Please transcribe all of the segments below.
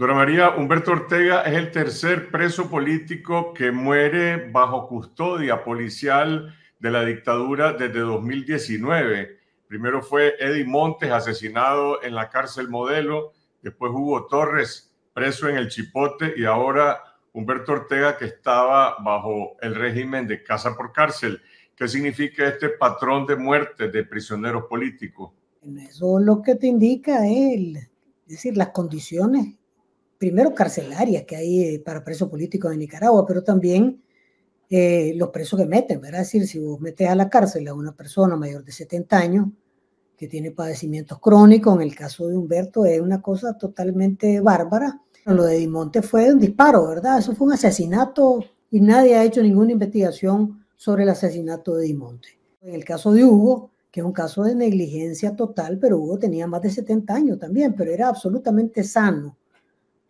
Dora María, Humberto Ortega es el tercer preso político que muere bajo custodia policial de la dictadura desde 2019. Primero fue Eddie Montes, asesinado en la cárcel modelo, después Hugo Torres, preso en el Chipote, y ahora Humberto Ortega, que estaba bajo el régimen de casa por cárcel. ¿Qué significa este patrón de muerte de prisioneros políticos? Eso es lo que te indica él, es decir, las condiciones primero carcelarias que hay eh, para presos políticos en Nicaragua, pero también eh, los presos que meten, ¿verdad? Es decir, si vos metes a la cárcel a una persona mayor de 70 años que tiene padecimientos crónicos, en el caso de Humberto es una cosa totalmente bárbara. Lo de Dimonte fue un disparo, ¿verdad? Eso fue un asesinato y nadie ha hecho ninguna investigación sobre el asesinato de Dimonte. En el caso de Hugo, que es un caso de negligencia total, pero Hugo tenía más de 70 años también, pero era absolutamente sano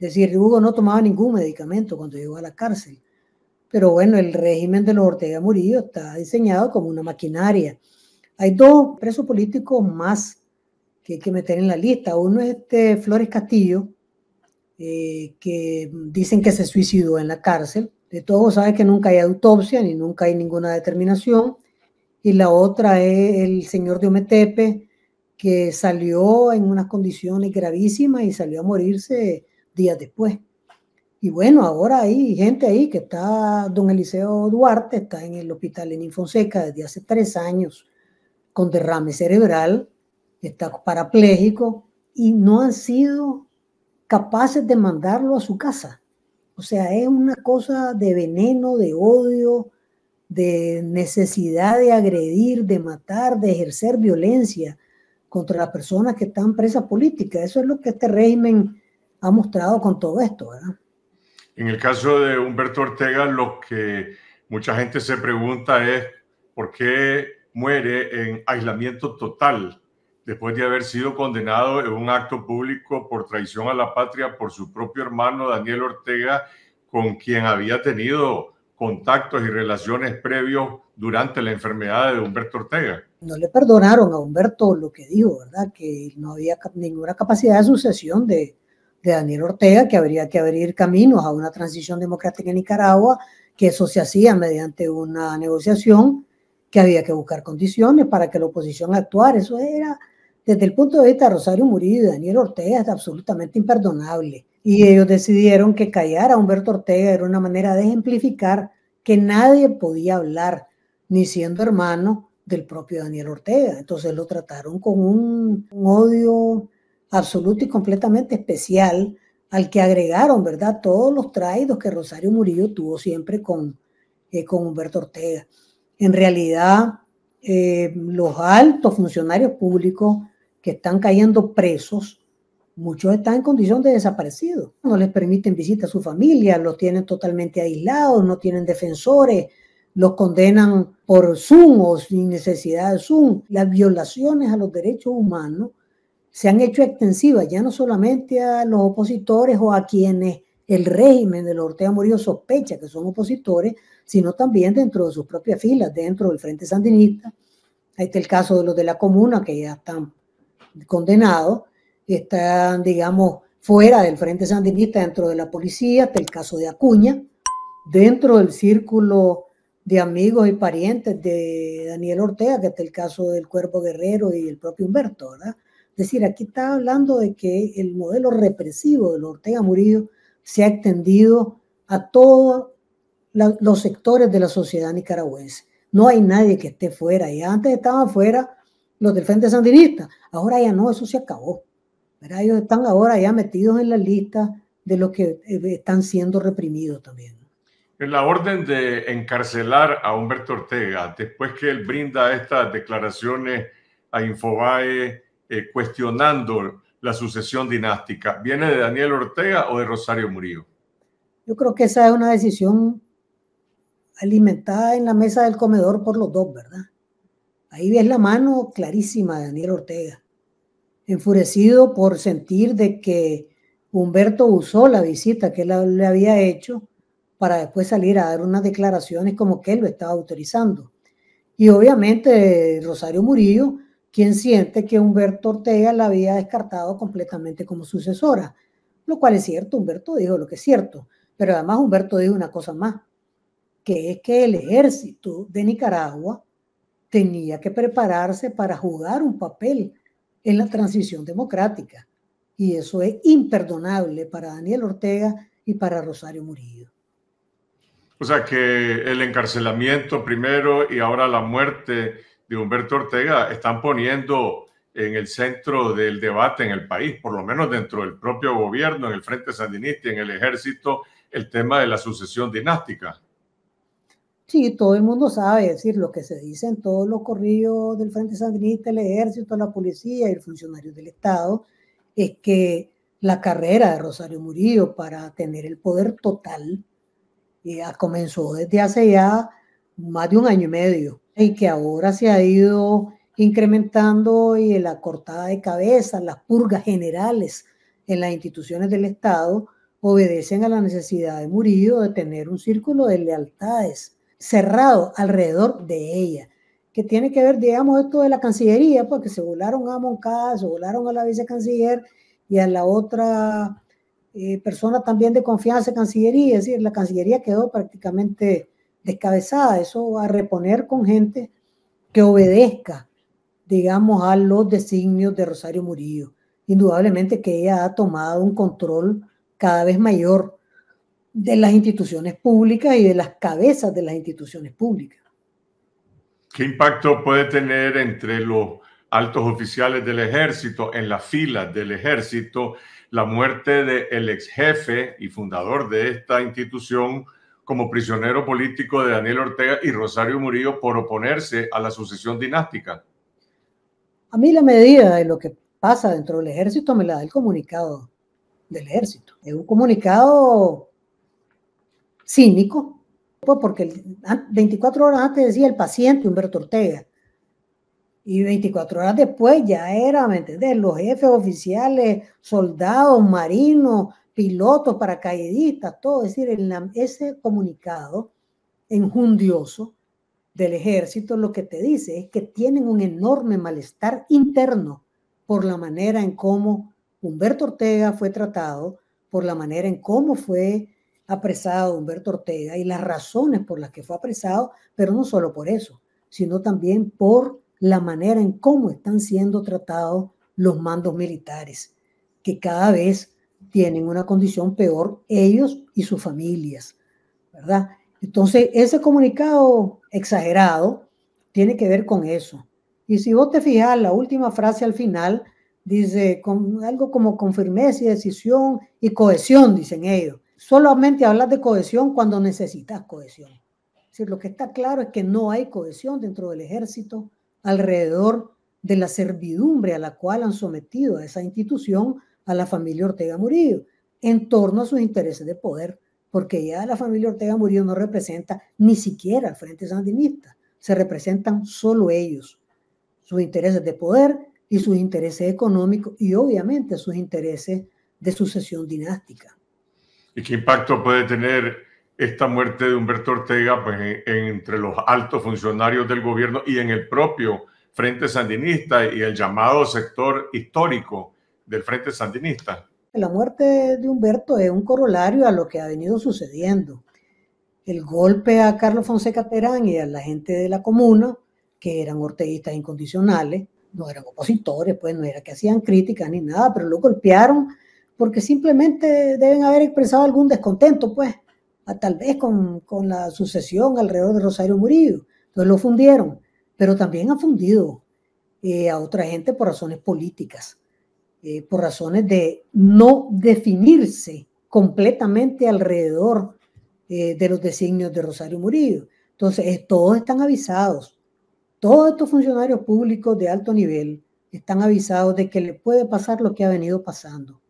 es decir, Hugo no tomaba ningún medicamento cuando llegó a la cárcel. Pero bueno, el régimen de los Ortega Murillo está diseñado como una maquinaria. Hay dos presos políticos más que hay que meter en la lista. Uno es este Flores Castillo, eh, que dicen que se suicidó en la cárcel. De todos sabes que nunca hay autopsia ni nunca hay ninguna determinación. Y la otra es el señor Diometepe, que salió en unas condiciones gravísimas y salió a morirse días después. Y bueno, ahora hay gente ahí que está, don Eliseo Duarte está en el hospital en Infonseca desde hace tres años con derrame cerebral, está parapléjico y no han sido capaces de mandarlo a su casa. O sea, es una cosa de veneno, de odio, de necesidad de agredir, de matar, de ejercer violencia contra las personas que están presas políticas. Eso es lo que este régimen ha mostrado con todo esto, ¿verdad? En el caso de Humberto Ortega, lo que mucha gente se pregunta es por qué muere en aislamiento total después de haber sido condenado en un acto público por traición a la patria por su propio hermano Daniel Ortega, con quien había tenido contactos y relaciones previos durante la enfermedad de Humberto Ortega. No le perdonaron a Humberto lo que dijo, ¿verdad? Que no había ninguna capacidad de sucesión de, de Daniel Ortega, que habría que abrir caminos a una transición democrática en Nicaragua, que eso se hacía mediante una negociación, que había que buscar condiciones para que la oposición actuara. Eso era, desde el punto de vista de Rosario Murillo y Daniel Ortega, es absolutamente imperdonable. Y ellos decidieron que callar a Humberto Ortega era una manera de ejemplificar que nadie podía hablar, ni siendo hermano del propio Daniel Ortega. Entonces lo trataron con un odio absoluto y completamente especial al que agregaron, ¿verdad? Todos los traídos que Rosario Murillo tuvo siempre con, eh, con Humberto Ortega. En realidad, eh, los altos funcionarios públicos que están cayendo presos, muchos están en condición de desaparecidos. No les permiten visita a su familia, los tienen totalmente aislados, no tienen defensores, los condenan por Zoom o sin necesidad de Zoom. Las violaciones a los derechos humanos se han hecho extensivas ya no solamente a los opositores o a quienes el régimen de los Ortega Murillo sospecha que son opositores, sino también dentro de sus propias filas, dentro del Frente Sandinista. Ahí está el caso de los de la Comuna, que ya están condenados, están, digamos, fuera del Frente Sandinista, dentro de la policía, está el caso de Acuña, dentro del círculo de amigos y parientes de Daniel Ortega, que está el caso del Cuerpo Guerrero y el propio Humberto, ¿verdad? Es decir, aquí está hablando de que el modelo represivo de Ortega Murillo se ha extendido a todos los sectores de la sociedad nicaragüense. No hay nadie que esté fuera. Y antes estaban fuera los del Frente Sandinista. Ahora ya no, eso se acabó. Pero Ellos están ahora ya metidos en la lista de los que eh, están siendo reprimidos también. En La orden de encarcelar a Humberto Ortega, después que él brinda estas declaraciones a Infobae, eh, cuestionando la sucesión dinástica? ¿Viene de Daniel Ortega o de Rosario Murillo? Yo creo que esa es una decisión alimentada en la mesa del comedor por los dos, ¿verdad? Ahí ves la mano clarísima de Daniel Ortega, enfurecido por sentir de que Humberto usó la visita que él le había hecho para después salir a dar unas declaraciones como que él lo estaba autorizando. Y obviamente Rosario Murillo quien siente que Humberto Ortega la había descartado completamente como sucesora, lo cual es cierto, Humberto dijo lo que es cierto, pero además Humberto dijo una cosa más, que es que el ejército de Nicaragua tenía que prepararse para jugar un papel en la transición democrática. Y eso es imperdonable para Daniel Ortega y para Rosario Murillo. O sea que el encarcelamiento primero y ahora la muerte de Humberto Ortega están poniendo en el centro del debate en el país, por lo menos dentro del propio gobierno, en el Frente Sandinista y en el ejército, el tema de la sucesión dinástica. Sí, todo el mundo sabe, es decir, lo que se dice en todos los corridos del Frente Sandinista, el ejército, la policía y el funcionario del Estado, es que la carrera de Rosario Murillo para tener el poder total eh, comenzó desde hace ya más de un año y medio y que ahora se ha ido incrementando y la cortada de cabeza, las purgas generales en las instituciones del Estado obedecen a la necesidad de Murillo de tener un círculo de lealtades cerrado alrededor de ella, que tiene que ver, digamos, esto de la Cancillería, porque se volaron a Moncada, se volaron a la vicecanciller y a la otra eh, persona también de confianza de Cancillería, es decir, la Cancillería quedó prácticamente descabezada, eso a reponer con gente que obedezca, digamos, a los designios de Rosario Murillo. Indudablemente que ella ha tomado un control cada vez mayor de las instituciones públicas y de las cabezas de las instituciones públicas. ¿Qué impacto puede tener entre los altos oficiales del ejército, en las filas del ejército, la muerte del de ex jefe y fundador de esta institución, como prisionero político de Daniel Ortega y Rosario Murillo por oponerse a la sucesión dinástica. A mí la medida de lo que pasa dentro del ejército me la da el comunicado del ejército. Es un comunicado cínico, pues, porque 24 horas antes decía el paciente Humberto Ortega, y 24 horas después ya eran ¿me Los jefes oficiales, soldados, marinos, pilotos, paracaidistas, todo. Es decir, ese comunicado enjundioso del ejército lo que te dice es que tienen un enorme malestar interno por la manera en cómo Humberto Ortega fue tratado, por la manera en cómo fue apresado Humberto Ortega y las razones por las que fue apresado, pero no solo por eso, sino también por la manera en cómo están siendo tratados los mandos militares, que cada vez tienen una condición peor ellos y sus familias, ¿verdad? Entonces, ese comunicado exagerado tiene que ver con eso. Y si vos te fijas, la última frase al final dice con algo como con firmeza y decisión y cohesión, dicen ellos. Solamente hablas de cohesión cuando necesitas cohesión. Es decir, lo que está claro es que no hay cohesión dentro del ejército alrededor de la servidumbre a la cual han sometido a esa institución a la familia Ortega Murillo en torno a sus intereses de poder, porque ya la familia Ortega Murillo no representa ni siquiera al Frente Sandinista, se representan solo ellos, sus intereses de poder y sus intereses económicos y obviamente sus intereses de sucesión dinástica. ¿Y qué impacto puede tener esta muerte de Humberto Ortega pues, entre los altos funcionarios del gobierno y en el propio Frente Sandinista y el llamado sector histórico del Frente Sandinista. La muerte de Humberto es un corolario a lo que ha venido sucediendo. El golpe a Carlos Fonseca Terán y a la gente de la comuna, que eran orteguistas incondicionales, no eran opositores, pues no era que hacían críticas ni nada, pero lo golpearon porque simplemente deben haber expresado algún descontento, pues, tal vez con, la sucesión alrededor de Rosario Murillo. Entonces lo fundieron, pero también ha fundido eh, a otra gente por razones políticas. Eh, por razones de no definirse completamente alrededor eh, de los designios de Rosario Murillo. Entonces, todos están avisados, todos estos funcionarios públicos de alto nivel están avisados de que le puede pasar lo que ha venido pasando,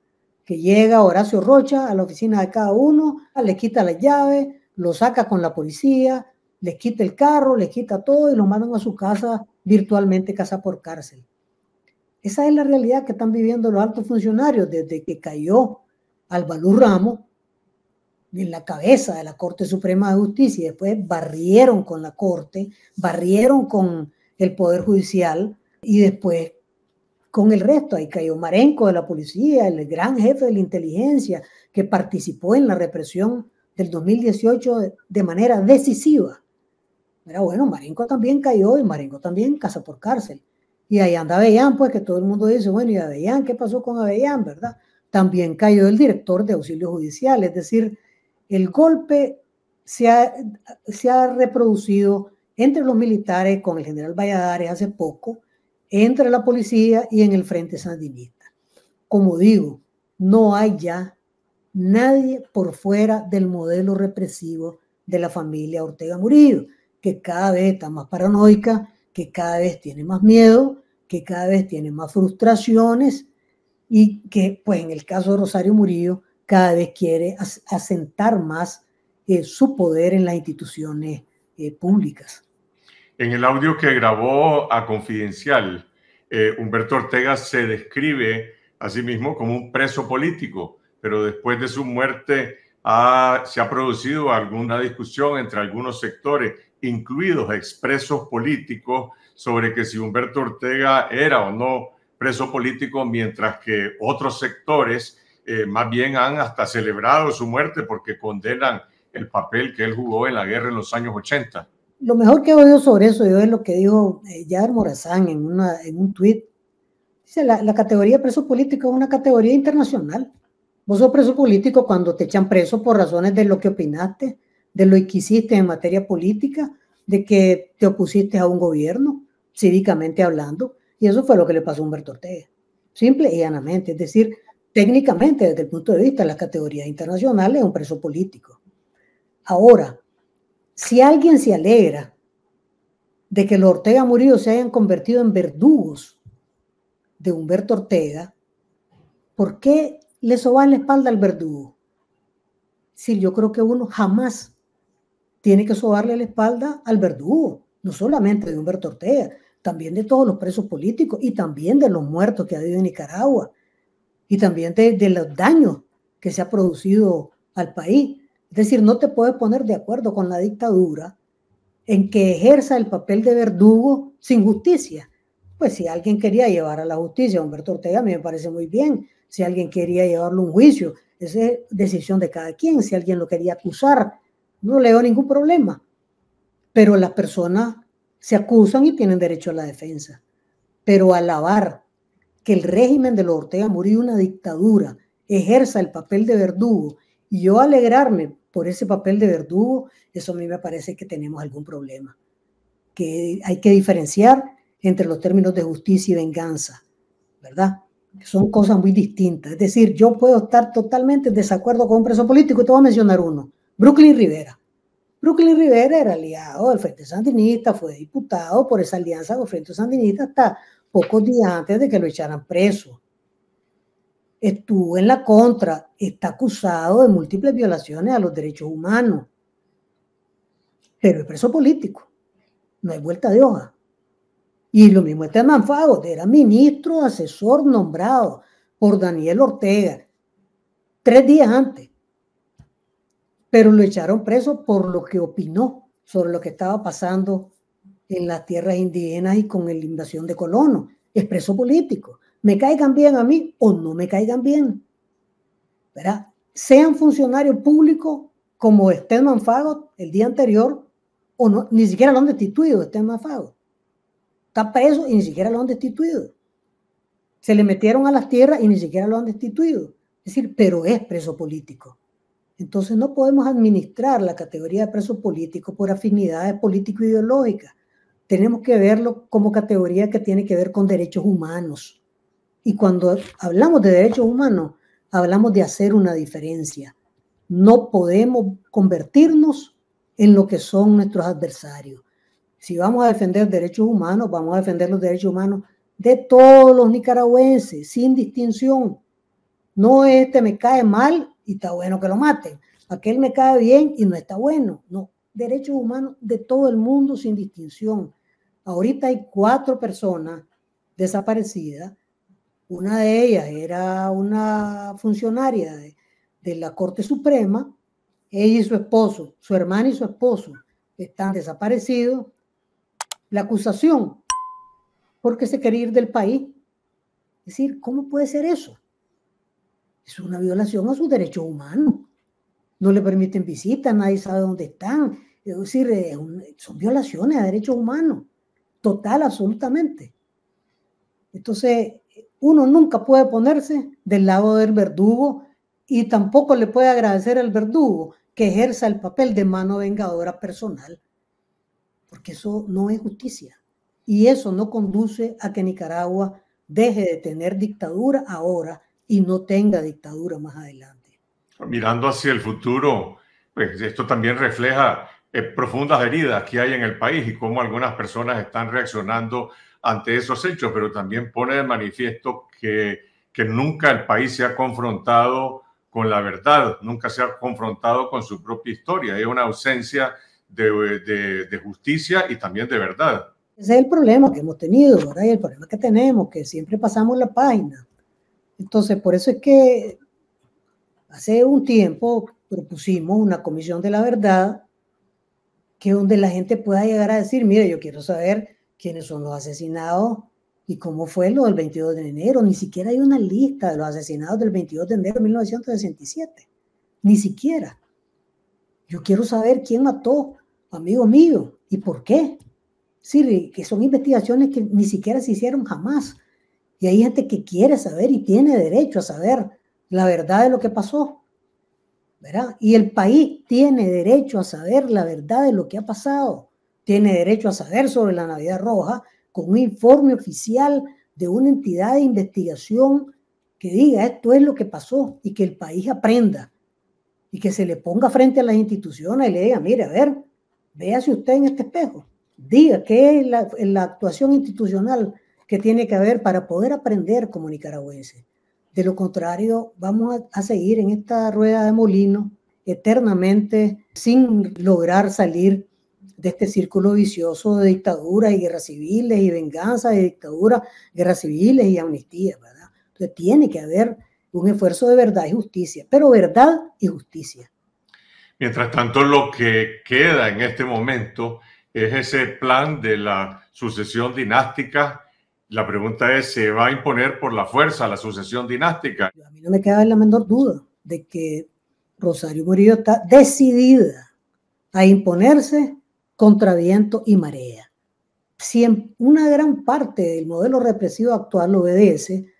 que llega Horacio Rocha a la oficina de cada uno, le quita las llaves, lo saca con la policía, le quita el carro, le quita todo y lo mandan a su casa virtualmente casa por cárcel. Esa es la realidad que están viviendo los altos funcionarios desde que cayó Álvaro Ramos en la cabeza de la Corte Suprema de Justicia y después barrieron con la Corte, barrieron con el Poder Judicial y después con el resto. Ahí cayó Marenco de la policía, el gran jefe de la inteligencia que participó en la represión del 2018 de manera decisiva. Pero bueno, Marenco también cayó y Marenco también casa por cárcel. Y ahí anda Avellán, pues que todo el mundo dice, bueno, ¿y Avellán? ¿Qué pasó con Avellán, verdad? También cayó el director de auxilio judicial, es decir, el golpe se ha, se ha reproducido entre los militares con el general Valladares hace poco, entre la policía y en el Frente Sandinista. Como digo, no hay ya nadie por fuera del modelo represivo de la familia Ortega Murillo, que cada vez está más paranoica que cada vez tiene más miedo, que cada vez tiene más frustraciones y que, pues en el caso de Rosario Murillo, cada vez quiere asentar más eh, su poder en las instituciones eh, públicas. En el audio que grabó a Confidencial, eh, Humberto Ortega se describe a sí mismo como un preso político, pero después de su muerte ha, se ha producido alguna discusión entre algunos sectores incluidos expresos políticos, sobre que si Humberto Ortega era o no preso político, mientras que otros sectores eh, más bien han hasta celebrado su muerte porque condenan el papel que él jugó en la guerra en los años 80. Lo mejor que he oído sobre eso yo es lo que dijo Yadar eh, Yar Morazán en, en un tuit. Dice, la, la categoría de preso político es una categoría internacional. Vos sos preso político cuando te echan preso por razones de lo que opinaste, de lo que hiciste en materia política, de que te opusiste a un gobierno, cívicamente hablando, y eso fue lo que le pasó a Humberto Ortega, simple y llanamente, es decir, técnicamente desde el punto de vista de las categorías internacionales es un preso político. Ahora, si alguien se alegra de que los Ortega Murillo se hayan convertido en verdugos de Humberto Ortega, ¿por qué le en la espalda al verdugo? Si yo creo que uno jamás tiene que sobarle la espalda al verdugo, no solamente de Humberto Ortega, también de todos los presos políticos y también de los muertos que ha habido en Nicaragua y también de, los daños que se ha producido al país. Es decir, no te puedes poner de acuerdo con la dictadura en que ejerza el papel de verdugo sin justicia. Pues si alguien quería llevar a la justicia a Humberto Ortega, a mí me parece muy bien. Si alguien quería llevarlo a un juicio, esa es decisión de cada quien. Si alguien lo quería acusar no le veo ningún problema. Pero las personas se acusan y tienen derecho a la defensa. Pero alabar que el régimen de los Ortega murió una dictadura, ejerza el papel de verdugo y yo alegrarme por ese papel de verdugo, eso a mí me parece que tenemos algún problema. Que hay que diferenciar entre los términos de justicia y venganza, ¿verdad? Son cosas muy distintas. Es decir, yo puedo estar totalmente en desacuerdo con un preso político, y te voy a mencionar uno Brooklyn Rivera. Brooklyn Rivera era aliado del Frente Sandinista, fue diputado por esa alianza con el Frente Sandinista hasta pocos días antes de que lo echaran preso. Estuvo en la contra, está acusado de múltiples violaciones a los derechos humanos, pero es preso político, no hay vuelta de hoja. Y lo mismo está fago era ministro asesor nombrado por Daniel Ortega tres días antes pero lo echaron preso por lo que opinó sobre lo que estaba pasando en las tierras indígenas y con la invasión de colonos. Es preso político. Me caigan bien a mí o no me caigan bien. ¿Verdad? Sean funcionarios públicos como Esteban Fago el día anterior, o no, ni siquiera lo han destituido Esteban Fago. Está preso y ni siquiera lo han destituido. Se le metieron a las tierras y ni siquiera lo han destituido. Es decir, pero es preso político. Entonces no podemos administrar la categoría de preso político por afinidades político-ideológicas. Tenemos que verlo como categoría que tiene que ver con derechos humanos. Y cuando hablamos de derechos humanos, hablamos de hacer una diferencia. No podemos convertirnos en lo que son nuestros adversarios. Si vamos a defender derechos humanos, vamos a defender los derechos humanos de todos los nicaragüenses, sin distinción. No este me cae mal y está bueno que lo maten. Aquel me cae bien y no está bueno. No, derechos humanos de todo el mundo sin distinción. Ahorita hay cuatro personas desaparecidas. Una de ellas era una funcionaria de, la Corte Suprema. Ella y su esposo, su hermana y su esposo están desaparecidos. La acusación, porque se quiere ir del país. Es decir, ¿cómo puede ser eso? Es una violación a sus derechos humanos. No le permiten visitas, nadie sabe dónde están. Es decir, son violaciones a derechos humanos. Total, absolutamente. Entonces, uno nunca puede ponerse del lado del verdugo y tampoco le puede agradecer al verdugo que ejerza el papel de mano vengadora personal, porque eso no es justicia. Y eso no conduce a que Nicaragua deje de tener dictadura ahora y no tenga dictadura más adelante. Mirando hacia el futuro, pues esto también refleja eh, profundas heridas que hay en el país y cómo algunas personas están reaccionando ante esos hechos, pero también pone de manifiesto que, que nunca el país se ha confrontado con la verdad, nunca se ha confrontado con su propia historia. Hay una ausencia de, de, de justicia y también de verdad. Ese es el problema que hemos tenido, Y el problema que tenemos, que siempre pasamos la página entonces, por eso es que hace un tiempo propusimos una comisión de la verdad que donde la gente pueda llegar a decir, mire, yo quiero saber quiénes son los asesinados y cómo fue lo del 22 de enero. Ni siquiera hay una lista de los asesinados del 22 de enero de 1967. Ni siquiera. Yo quiero saber quién mató, amigo mío, y por qué. Sí, que son investigaciones que ni siquiera se hicieron jamás. Y hay gente que quiere saber y tiene derecho a saber la verdad de lo que pasó. ¿verdad? Y el país tiene derecho a saber la verdad de lo que ha pasado. Tiene derecho a saber sobre la Navidad Roja con un informe oficial de una entidad de investigación que diga esto es lo que pasó y que el país aprenda y que se le ponga frente a las instituciones y le diga, mire, a ver, véase usted en este espejo, diga que es la, la actuación institucional que tiene que haber para poder aprender como nicaragüense. De lo contrario, vamos a, seguir en esta rueda de molino eternamente sin lograr salir de este círculo vicioso de dictaduras y guerras civiles y venganza de dictaduras, guerras civiles y amnistías, ¿verdad? Entonces tiene que haber un esfuerzo de verdad y justicia, pero verdad y justicia. Mientras tanto, lo que queda en este momento es ese plan de la sucesión dinástica la pregunta es, ¿se va a imponer por la fuerza la sucesión dinástica? A mí no me queda la menor duda de que Rosario Murillo está decidida a imponerse contra viento y marea. Si una gran parte del modelo represivo actual obedece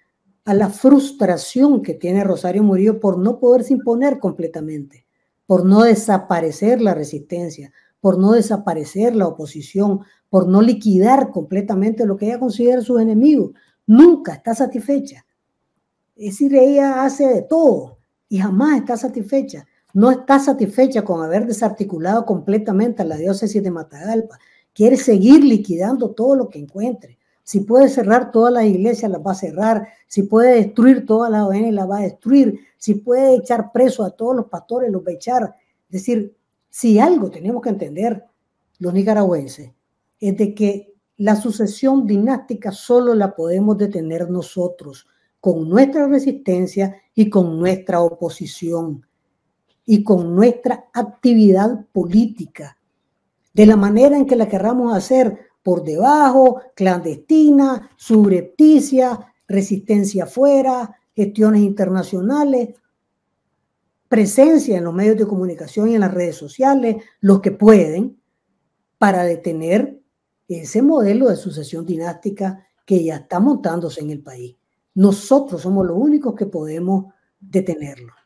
a la frustración que tiene Rosario Murillo por no poderse imponer completamente, por no desaparecer la resistencia, por no desaparecer la oposición, por no liquidar completamente lo que ella considera sus enemigos. Nunca está satisfecha. Es decir, ella hace de todo y jamás está satisfecha. No está satisfecha con haber desarticulado completamente a la diócesis de Matagalpa. Quiere seguir liquidando todo lo que encuentre. Si puede cerrar todas las iglesias, las va a cerrar. Si puede destruir todas las ONG, las va a destruir. Si puede echar preso a todos los pastores, los va a echar. Es decir, si algo tenemos que entender los nicaragüenses es de que la sucesión dinástica solo la podemos detener nosotros con nuestra resistencia y con nuestra oposición y con nuestra actividad política, de la manera en que la querramos hacer, por debajo, clandestina, subrepticia, resistencia afuera, gestiones internacionales, presencia en los medios de comunicación y en las redes sociales, los que pueden, para detener ese modelo de sucesión dinástica que ya está montándose en el país. Nosotros somos los únicos que podemos detenerlo.